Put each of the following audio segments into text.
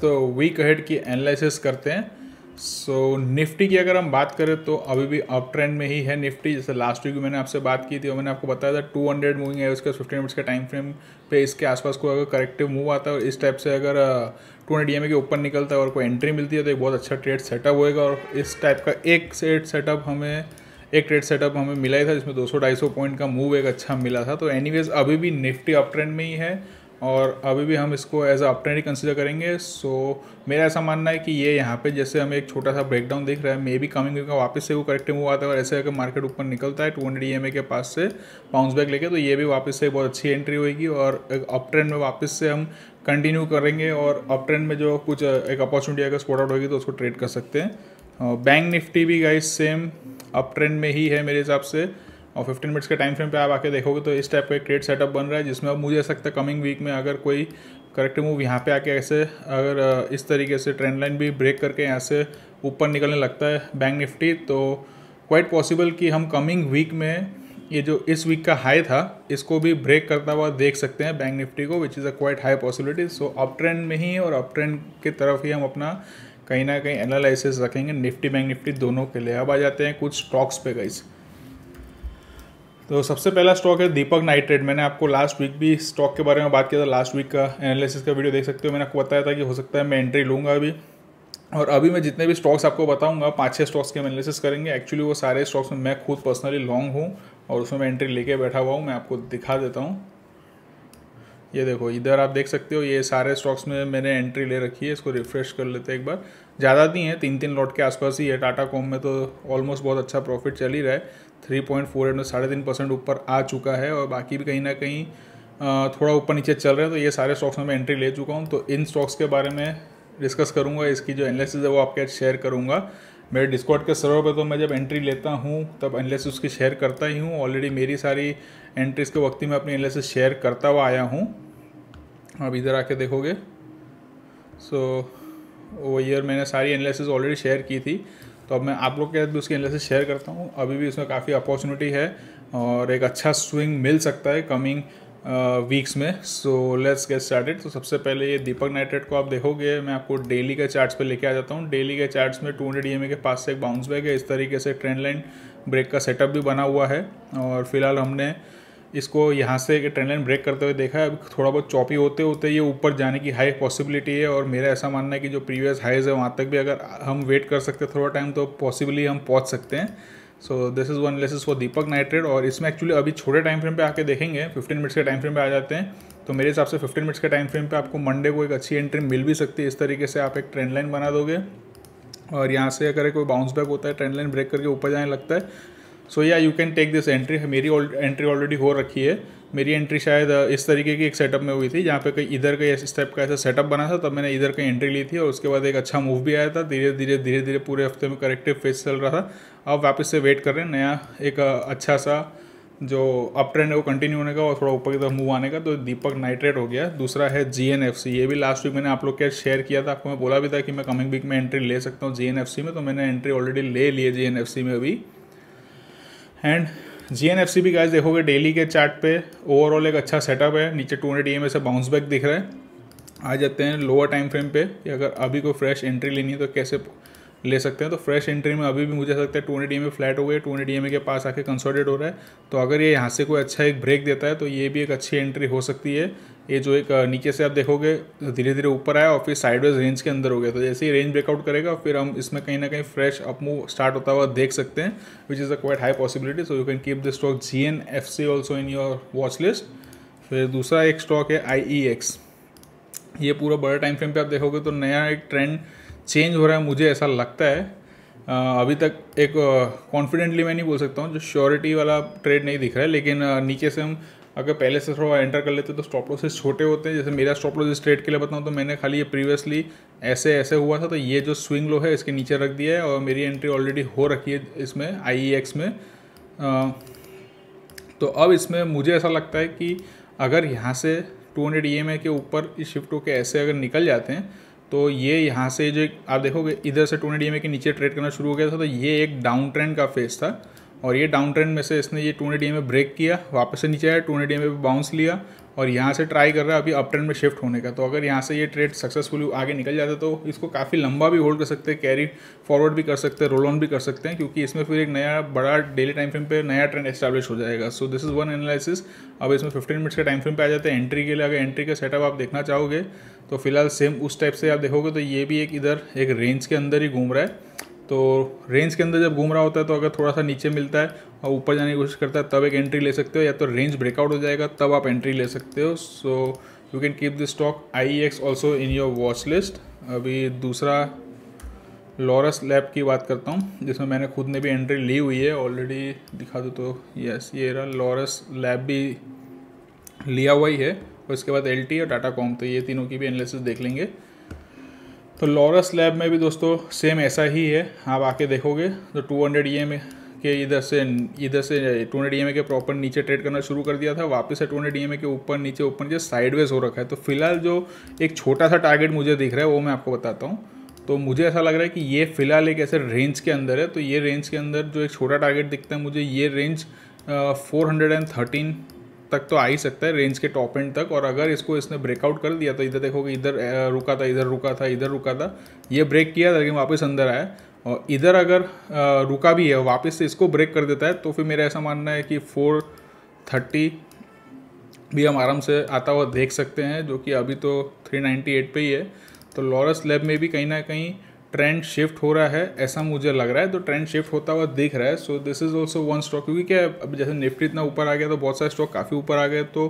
तो week head की analysis करते हैं सो so, निफ्टी की अगर हम बात करें तो अभी भी अप ट्रेंड में ही है निफ्टी जैसे लास्ट वीक मैंने आपसे बात की थी और मैंने आपको बताया था टू हंड्रेड मूविंग है उसके फिफ्टी मिनट्स के टाइम फ्रेम पे इसके आसपास को अगर करेक्टिव मूव आता है और इस टाइप से अगर टू हंड्रेड के ऊपर निकलता है और कोई एंट्री मिलती है तो एक बहुत अच्छा ट्रेड सेटअप होएगा और इस टाइप का एक सेट सेटअप हमें एक ट्रेड सेटअप हमें मिला ही था जिसमें दो सौ पॉइंट का मूव एक अच्छा मिला था तो एनीवेज अभी भी निफ्टी अप ट्रेंड में ही है और अभी भी हम इसको एज अ ही कंसिडर करेंगे सो so, मेरा ऐसा मानना है कि ये यहाँ पे जैसे हमें एक छोटा सा ब्रेकडाउन दिख रहा है मे बी कमिंग का वापस से वो करेक्टिव मूव आता है और ऐसे अगर मार्केट ऊपर निकलता है टू हंड्रेड ई के पास से पाउंस बैक लेके तो ये भी वापस से बहुत अच्छी एंट्री होगी और एक अप ट्रेंड में वापस से हम कंटिन्यू करेंगे और अप ट्रेंड में जो कुछ uh, एक अपॉर्चुनिटी अगर स्पॉट आउट होगी तो उसको ट्रेड कर सकते हैं बैंक uh, निफ्टी भी गाइज सेम अप ट्रेंड में ही है मेरे हिसाब से और 15 मिनट्स के टाइम फ्रेम पे आप आके देखोगे तो इस टाइप का एक ट्रेड सेटअप बन रहा है जिसमें अब मुझे ऐसा लगता है कमिंग वीक में अगर कोई करेक्टिव मूव यहाँ पे आके ऐसे अगर इस तरीके से ट्रेंड लाइन भी ब्रेक करके यहाँ से ऊपर निकलने लगता है बैंक निफ्टी तो क्वाइट पॉसिबल कि हम कमिंग वीक में ये जो इस वीक का हाई था इसको भी ब्रेक करता हुआ देख सकते हैं बैंक निफ्टी को which is a quite high possibility so up trend में ही और अप ट्रेंड की तरफ ही हम अपना कहीं ना कहीं एनालिसिस रखेंगे निफ्टी बैंक निफ्टी दोनों के लिए अब आ जाते हैं कुछ स्टॉक्स पे गई तो सबसे पहला स्टॉक है दीपक नाइट्रेट मैंने आपको लास्ट वीक भी स्टॉक के बारे में बात किया था लास्ट वीक का एनालिसिस का वीडियो देख सकते हो मैंने आपको बताया था कि हो सकता है मैं एंट्री लूँगा अभी और अभी मैं जितने भी स्टॉक्स आपको बताऊंगा पाँच छः स्टॉक्स के हम एनालिसिस करेंगे एक्चुअली वो सारे स्टॉक्स में मैं खुद पर्सनली लॉन्ग हूँ और उसमें मैं एंट्री लेके बैठा हुआ हूँ मैं आपको दिखा देता हूँ ये देखो इधर आप देख सकते हो ये सारे स्टॉक्स में मैंने एंट्री ले रखी है इसको रिफ्रेश कर लेते हैं एक बार ज़्यादा नहीं है तीन तीन लॉट के आसपास ही है टाटा कॉम में तो ऑलमोस्ट बहुत अच्छा प्रॉफिट चल ही रहा है थ्री पॉइंट फोर एट में साढ़े तीन परसेंट ऊपर आ चुका है और बाकी भी कहीं ना कहीं थोड़ा ऊपर नीचे चल रहे हैं तो ये सारे स्टॉक्स में मैं एंट्री ले चुका हूँ तो इन स्टॉक्स के बारे में डिस्कस करूँगा इसकी जो एनालिसिस है वो आपके शेयर करूँगा मेरे डिस्कॉट के सर्वर पर तो मैं जब एंट्री लेता हूँ तब एनालिसिस उसकी शेयर करता ही हूँ ऑलरेडी मेरी सारी एंट्रीज के वक्त ही मैं अपनी एनालिसिस शेयर करता हुआ आया हूँ आप इधर आके देखोगे सो so, वो ईयर मैंने सारी एनालिसिस ऑलरेडी शेयर की थी तो अब मैं आप लोग के भी उसकी एनालिसिस शेयर करता हूँ अभी भी उसमें काफ़ी अपॉर्चुनिटी है और एक अच्छा स्विंग मिल सकता है कमिंग वीक्स uh, में सो लेट्स गेट स्टार्टेड तो सबसे पहले ये दीपक नाइट्रेट को आप देखोगे मैं आपको डेली के चार्ट्स पे लेके आ जाता हूँ डेली के चार्ट्स में 200 हंड्रेड के पास से एक बाउंस बैक है इस तरीके से ट्रेंड लाइन ब्रेक का सेटअप भी बना हुआ है और फिलहाल हमने इसको यहाँ से एक ट्रेन लाइन ब्रेक करते हुए देखा है अब थोड़ा बहुत चौपी होते होते ये ऊपर जाने की हाई पॉसिबिलिटी है और मेरा ऐसा मानना है कि जो प्रीवियस हाइज है वहाँ तक भी अगर हम वेट कर सकते हैं थोड़ा टाइम तो पॉसिबली हम पहुँच सकते हैं so this is one less for Deepak Nitrite और इसमें एक्चुअली अभी छोटे टाइम फ्रेम पर आके देखेंगे फिफ्टीन मिनट्स के टाइम फ्रेम पर आ जाते हैं तो मेरे हिसाब से फिफ्टीन मिनट्स के टाइम फ्रेम पर आपको मंडे को एक अच्छी एंट्री मिल भी सकती है इस तरीके से आप एक ट्रेंड लाइन बना दोगे और यहाँ से अगर कोई बाउंस बैक होता है ट्रेंड लाइन ब्रेक करके ऊपर जाने लगता है सो या you can take this entry मेरी एंट्री ऑलरेडी हो रखी है मेरी एंट्री शायद uh, इस तरीके की एक सेटअप में हुई थी जहाँ पे कहीं इधर का इस टाइप का ऐसा सेटअप बना था तब मैंने इधर कहीं एंट्री ली थी और उसके बाद एक अच्छा मूव भी आया था धीरे धीरे धीरे धीरे पूरे हफ्ते में करेक्टिव फेस चल रहा था अब वापस से वेट कर रहे हैं नया एक uh, अच्छा सा जो अप ट्रेंड है वो कंटिन्यू होने का और थोड़ा ऊपर की तरफ मूव आने का तो दीपक नाइट्रेट हो गया दूसरा है जी ये भी लास्ट वीक मैंने आप लोग के शेयर किया था आपको मैं बोला भी था कि मैं कमिंग वीक में एंट्री ले सकता हूँ जी में तो मैंने एंट्री ऑलरेडी ले ली है जी में अभी and G N F C भी गाइस देखोगे डेली के चार्ट पे ओवरऑल एक अच्छा सेटअप है नीचे टू हंड्रेड ई से बाउंस बैक दिख रहा है आ जाते हैं लोअर टाइम फ्रेम पे कि अगर अभी कोई फ्रेश एंट्री लेनी है तो कैसे ले सकते हैं तो फ्रेश एंट्री में अभी भी मुझे सकता है टू हंड्रेड ई फ्लैट हो गए टू हंड्रेड ई के पास आके कंसोलिडेट हो रहा है तो अगर ये यहाँ से कोई अच्छा एक ब्रेक देता है तो ये भी एक अच्छी एंट्री हो सकती है ये जो एक नीचे से आप देखोगे धीरे धीरे ऊपर आया और फिर साइडवेज रेंज के अंदर हो गया तो जैसे ही रेंज ब्रेकआउट करेगा फिर हम इसमें कहीं ना कहीं फ्रेश अप मूव स्टार्ट होता हुआ देख सकते हैं which is a quite high possibility so you can keep the stock G N F C also in your watch list फिर दूसरा एक स्टॉक है आई ई एक्स ये पूरा बड़ा टाइम फ्रेम पर आप देखोगे तो नया एक ट्रेंड चेंज हो रहा है मुझे ऐसा लगता है अभी तक एक कॉन्फिडेंटली मैं नहीं बोल सकता हूँ जो श्योरिटी वाला ट्रेड नहीं दिख रहा है लेकिन नीचे से हम अगर पहले से थोड़ा एंटर कर लेते तो स्टॉप लॉसेस छोटे होते हैं जैसे मेरा स्टॉप लॉस स्ट्रेट ट्रेड के लिए बताऊँ तो मैंने खाली ये प्रीवियसली ऐसे ऐसे हुआ था तो ये जो स्विंग लो है इसके नीचे रख दिया है और मेरी एंट्री ऑलरेडी हो रखी है इसमें आई e में आ, तो अब इसमें मुझे ऐसा लगता है कि अगर यहाँ से 200 हंड्रेड e के ऊपर इस शिफ्ट होकर ऐसे अगर निकल जाते हैं तो ये यहाँ से जो आप देखोगे इधर से टू हंड्रेड e के नीचे ट्रेड करना शुरू हो गया था तो ये एक डाउन ट्रेंड का फेस था और ये डाउन ट्रेंड में से इसने ये टू में ब्रेक किया वापस से नीचे आया टू में बाउंस लिया और यहाँ से ट्राई कर रहा है अभी अप ट्रेंड में शिफ्ट होने का तो अगर यहाँ से ये ट्रेड सक्सेसफुली आगे निकल जाता तो इसको काफ़ी लंबा भी होल्ड कर सकते हैं कैरी फॉरवर्ड भी कर सकते हैं रोल ऑन भी कर सकते हैं क्योंकि इसमें फिर एक नया बड़ा डेली टाइम फ्रेम पे नया ट्रेंड एस्टैब्लिश हो जाएगा so this is one analysis अब इसमें फिफ्टीन मिनट्स के टाइम फ्रेम पे आ जाते हैं एंट्री के लिए अगर एंट्री का सेटअप आप देखना चाहोगे तो फिलहाल सेम उस टाइप से आप देखोगे तो ये भी एक इधर एक रेंज के अंदर ही घूम रहा है तो रेंज के अंदर जब घूम रहा होता है तो अगर थोड़ा सा नीचे मिलता है और ऊपर जाने की कोशिश करता है तब एक एंट्री ले सकते हो या तो रेंज ब्रेकआउट हो जाएगा तब आप एंट्री ले सकते हो so you can keep this stock I X also in your watch list अभी दूसरा लॉरस लैब की बात करता हूँ जिसमें मैंने खुद ने भी एंट्री ली हुई है ऑलरेडी दिखा दो तो यस ये रहा लॉरस लैब भी लिया हुआ ही है और उसके बाद एल और टाटा कॉम तो ये तीनों की भी एनालिसिस देख लेंगे तो लॉरस लैब में भी दोस्तों सेम ऐसा ही है आप आके देखोगे तो टू हंड्रेड ई के इधर से इधर से टू हंड्रेड ई के प्रॉपर नीचे ट्रेड करना शुरू कर दिया था वापस से टू हंड्रेड ई के ऊपर नीचे ऊपर नीचे साइडवेज हो रखा है तो फिलहाल जो एक छोटा सा टारगेट मुझे दिख रहा है वो मैं आपको बताता हूँ तो मुझे ऐसा लग रहा है कि ये फिलहाल एक ऐसे रेंज के अंदर है तो ये रेंज के अंदर जो एक छोटा टारगेट दिखता है मुझे ये range four hundred and thirteen तक तो आ ही सकता है रेंज के टॉप एंड तक और अगर इसको इसने ब्रेकआउट कर दिया तो इधर देखोगे इधर रुका था इधर रुका था इधर रुका था ये ब्रेक किया था लेकिन वापस अंदर आया और इधर अगर रुका भी है वापस से इसको ब्रेक कर देता है तो फिर मेरा ऐसा मानना है कि फोर थर्टी भी हम आराम से आता हुआ देख सकते हैं जो कि अभी तो थ्री नाइन्टी एट पर ही है तो लॉरस लैब में भी कहीं ना कहीं ट्रेंड शिफ्ट हो रहा है ऐसा मुझे लग रहा है तो ट्रेंड शिफ्ट होता हुआ दिख रहा है so this is also one stock क्योंकि क्या अब जैसे निफ्टी इतना ऊपर आ गया तो बहुत सारे स्टॉक काफ़ी ऊपर आ गए तो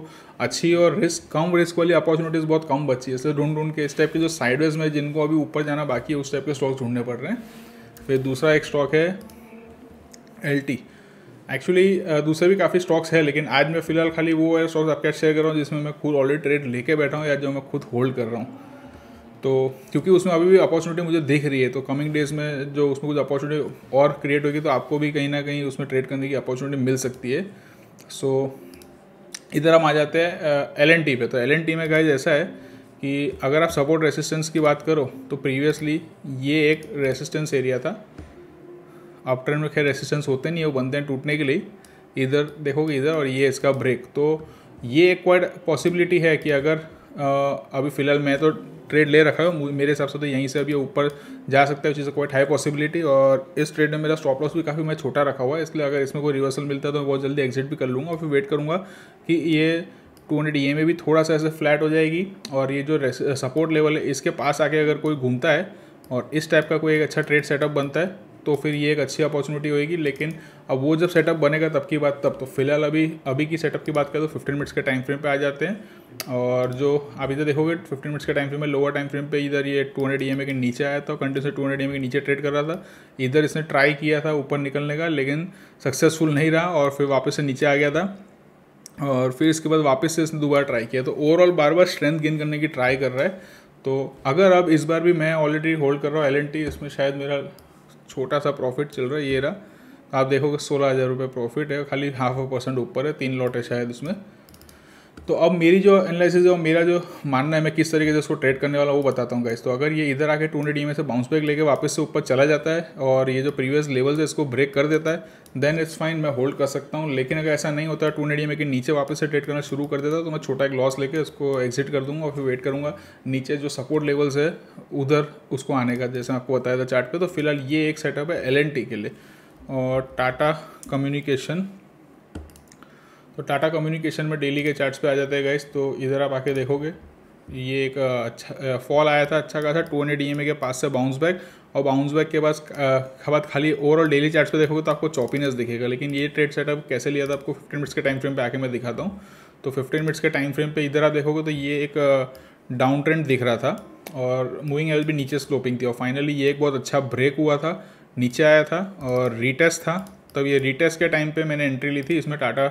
अच्छी और रिस्क कम रिस्क वाली अपॉर्चुनिटीज़ बहुत कम बची है इसलिए ढूंढ ढूंढ के इस टाइप के जो साइडवेज में जिनको अभी ऊपर जाना बाकी है उस टाइप के स्टॉक ढूंढने पड़ रहे हैं फिर दूसरा एक स्टॉक है एल एक्चुअली दूसरे भी काफ़ी स्टॉक्स है लेकिन आज मैं फिलहाल खाली वो है स्टॉक्स आपके शेयर कर रहा हूँ जिसमें मैं खुद ऑलरेडी ट्रेड लेके बैठा हूँ या जो मैं खुद होल्ड कर रहा हूँ तो क्योंकि उसमें अभी भी अपॉर्चुनिटी मुझे दिख रही है तो कमिंग डेज में जो उसमें कुछ अपॉर्चुनिटी और क्रिएट होगी तो आपको भी कहीं ना कहीं उसमें ट्रेड करने की अपॉर्चुनिटी मिल सकती है सो so, इधर हम आ जाते हैं एल एन टी पे तो एल एन टी में गाइज ऐसा है कि अगर आप सपोर्ट रेसिस्टेंस की बात करो तो प्रीवियसली ये एक रेसिस्टेंस एरिया था आप ट्रेंड में खैर रेसिस्टेंस होते नहीं वो बनते हैं टूटने के लिए इधर देखोगे इधर और ये इसका ब्रेक तो ये एक क्वाइट पॉसिबिलिटी है कि अगर अभी फ़िलहाल मैं तो ट्रेड ले रखा है मेरे हिसाब से तो यहीं से अभी ऊपर जा सकता है विच इज़ कोई हाई पॉसिबिलिटी और इस ट्रेड में मेरा स्टॉप लॉस भी काफ़ी मैं छोटा रखा हुआ है इसलिए अगर इसमें कोई रिवर्सल मिलता है तो मैं बहुत जल्दी एग्जिट भी कर लूँगा और फिर वेट करूँगा कि ये टू हंड्रेड ई में भी थोड़ा सा ऐसे फ्लैट हो जाएगी और ये जो सपोर्ट लेवल है इसके पास आके अगर कोई घूमता है और इस टाइप का कोई एक अच्छा ट्रेड सेटअप बनता है तो फिर ये एक अच्छी अपॉर्चुनिटी होगी लेकिन अब वो जब सेटअप बनेगा तब की बात तब तो फिलहाल अभी अभी की सेटअप की बात करें तो फिफ्टीन मिनट्स के टाइम फ्रेम पे आ जाते हैं और जो आप इधर तो देखोगे फिफ्टीन मिनट्स के टाइम फ्रेम में लोअर टाइम फ्रेम पे इधर ये टू हंड्रेड के नीचे आया था कंटिन्यू से टू हंड्रेड के नीचे ट्रेड कर रहा था इधर इसने ट्राई किया था ऊपर निकलने का लेकिन सक्सेसफुल नहीं रहा और फिर वापस से नीचे आ गया था और फिर इसके बाद वापस से इसने दोबारा ट्राई किया तो ओवरऑल बार बार स्ट्रेंथ गेन करने की ट्राई कर रहा है तो अगर अब इस बार भी मैं ऑलरेडी होल्ड कर रहा हूँ एल इसमें शायद मेरा छोटा सा प्रॉफिट चल रहा है ये रहा आप देखोगे सोलह हज़ार रुपये प्रॉफिट है खाली हाफ परसेंट ऊपर है तीन लॉट है शायद उसमें तो अब मेरी जो एनालिसिस है और मेरा जो मानना है मैं किस तरीके से उसको ट्रेड करने वाला वो बताता हूँ गाइस तो अगर ये इधर आके टू हंड्रेड ई से बाउंस बैक लेके वापस से ऊपर चला जाता है और ये जो प्रीवियस लेवल्स है इसको ब्रेक कर देता है देन इट्स फाइन मैं होल्ड कर सकता हूँ लेकिन अगर ऐसा नहीं होता है टू हंड्रेड के नीचे वापस से ट्रेड करना शुरू कर देता है तो मैं छोटा एक लॉस लेकर उसको एग्जिट कर दूंगा और फिर वेट करूँगा नीचे जो सपोर्ट लेवल्स है उधर उसको आने का जैसे आपको बताया था चार्ट तो फिलहाल ये एक सेटअप है एल के लिए और टाटा कम्युनिकेशन तो टाटा कम्युनिकेशन में डेली के चार्ट्स पे आ जाते हैं गाइस तो इधर आप आके देखोगे ये एक अच्छा फॉल आया था अच्छा खासा टू हंड्रेड डी के पास से बाउंस बैक और बाउंस बैक के पास खबर खाली ओवरऑल डेली चार्ट्स पे देखोगे तो आपको चॉपीनेस दिखेगा लेकिन ये ट्रेड सेटअप कैसे लिया था आपको फिफ्टीन मिनट्स के टाइम फ्रेम पे आके मैं दिखाता हूँ तो फिफ्टीन मिनट्स के टाइम फ्रेम पे इधर आप देखोगे तो ये एक डाउन ट्रेंड दिख रहा था और मूविंग एल भी नीचे स्लोपिंग थी और फाइनली ये एक बहुत अच्छा ब्रेक हुआ था नीचे आया था और रीटेस्ट था तब ये रिटेस्ट के टाइम पर मैंने एंट्री ली थी इसमें टाटा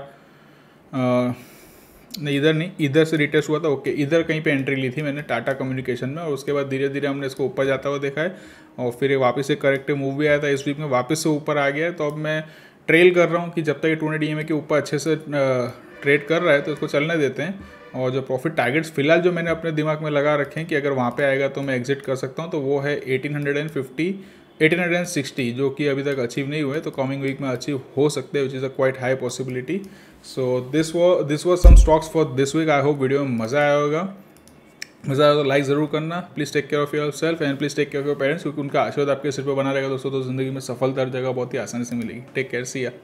नहीं इधर नहीं इधर से रिटेस्ट हुआ था ओके इधर कहीं पे एंट्री ली थी मैंने टाटा कम्युनिकेशन में और उसके बाद धीरे धीरे हमने इसको ऊपर जाता हुआ देखा है और फिर वापस से करेक्टिव मूव भी आया था इस वीक में वापस से ऊपर आ गया है तो अब मैं ट्रेल कर रहा हूँ कि जब तक ये टूने डी के ऊपर अच्छे से ट्रेड कर रहा है तो इसको चलने देते हैं और जो प्रॉफिट टारगेट्स फिलहाल जो मैंने अपने दिमाग में लगा रखे हैं कि अगर वहाँ पर आएगा तो मैं एग्जिट कर सकता हूँ तो वो है एटीन हंड्रेड एंड फिफ्टी 1860 जो कि अभी तक अचीव नहीं हुए तो कमिंग वीक में अचीव हो सकते हैं which is a quite high possibility so this वो this was some stocks for this week I hope video में मज़ा आया होगा मज़ा आया तो लाइक ज़रूर करना please take care of yourself and please take care of your parents क्योंकि उनका आशीर्वाद आपके सिर पर बना रहेगा दोस्तों तो जिंदगी में सफलता हर जगह बहुत ही आसानी से मिलेगी टेक केयर सी या